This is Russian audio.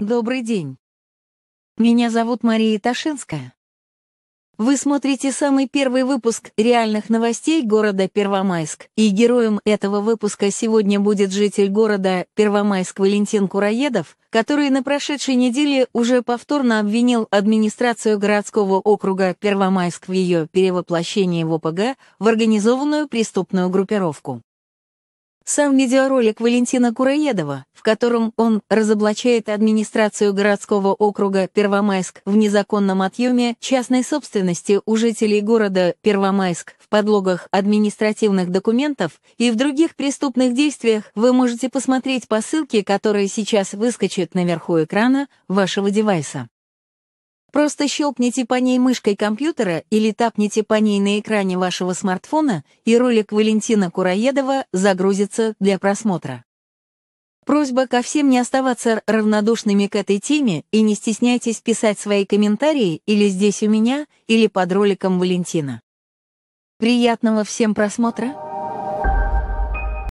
Добрый день. Меня зовут Мария Ташинская. Вы смотрите самый первый выпуск реальных новостей города Первомайск, и героем этого выпуска сегодня будет житель города Первомайск Валентин Кураедов, который на прошедшей неделе уже повторно обвинил администрацию городского округа Первомайск в ее перевоплощении в ОПГ в организованную преступную группировку. Сам видеоролик Валентина Кураедова, в котором он разоблачает администрацию городского округа Первомайск в незаконном отъеме частной собственности у жителей города Первомайск в подлогах административных документов и в других преступных действиях, вы можете посмотреть по ссылке, которая сейчас выскочит наверху экрана вашего девайса. Просто щелкните по ней мышкой компьютера или тапните по ней на экране вашего смартфона, и ролик Валентина Кураедова загрузится для просмотра. Просьба ко всем не оставаться равнодушными к этой теме и не стесняйтесь писать свои комментарии или здесь у меня, или под роликом Валентина. Приятного всем просмотра!